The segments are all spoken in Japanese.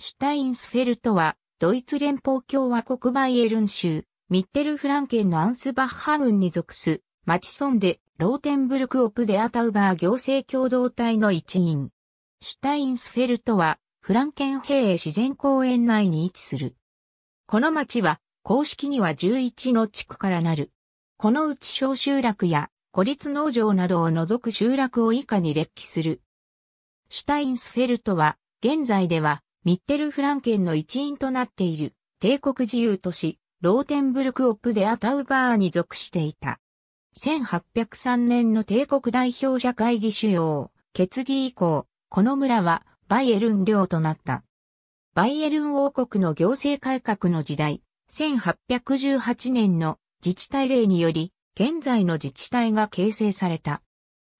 シュタインスフェルトは、ドイツ連邦共和国バイエルン州、ミッテルフランケンのアンスバッハ郡に属す、マチソンで、ローテンブルクオプデアタウバー行政共同体の一員。シュタインスフェルトは、フランケン平自然公園内に位置する。この町は、公式には11の地区からなる。このうち小集落や、孤立農場などを除く集落を以下に列記する。シュタインスフェルトは、現在では、ミッテルフランケンの一員となっている、帝国自由都市、ローテンブルク・オップ・デ・アタウバーに属していた。1803年の帝国代表者会議主要、決議以降、この村はバイエルン領となった。バイエルン王国の行政改革の時代、1818年の自治体令により、現在の自治体が形成された。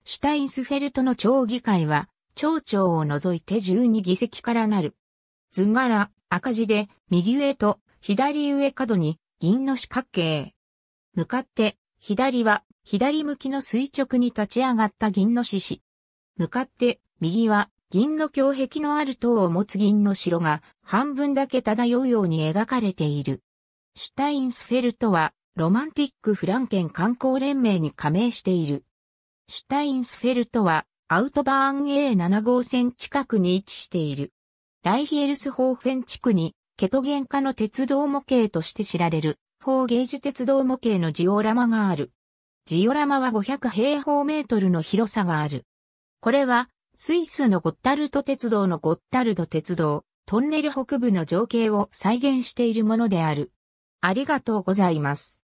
シュタインスフェルトの町議会は、町長を除いて12議席からなる。図柄、赤字で、右上と左上角に銀の四角形。向かって、左は、左向きの垂直に立ち上がった銀の獅子。向かって、右は、銀の胸壁のある塔を持つ銀の城が、半分だけ漂うように描かれている。シュタインスフェルトは、ロマンティックフランケン観光連盟に加盟している。シュタインスフェルトは、アウトバーン A7 号線近くに位置している。ライヒエルスホーフェン地区に、ケトゲン化の鉄道模型として知られる、フォーゲージ鉄道模型のジオラマがある。ジオラマは500平方メートルの広さがある。これは、スイスのゴッタルト鉄道のゴッタルト鉄道、トンネル北部の情景を再現しているものである。ありがとうございます。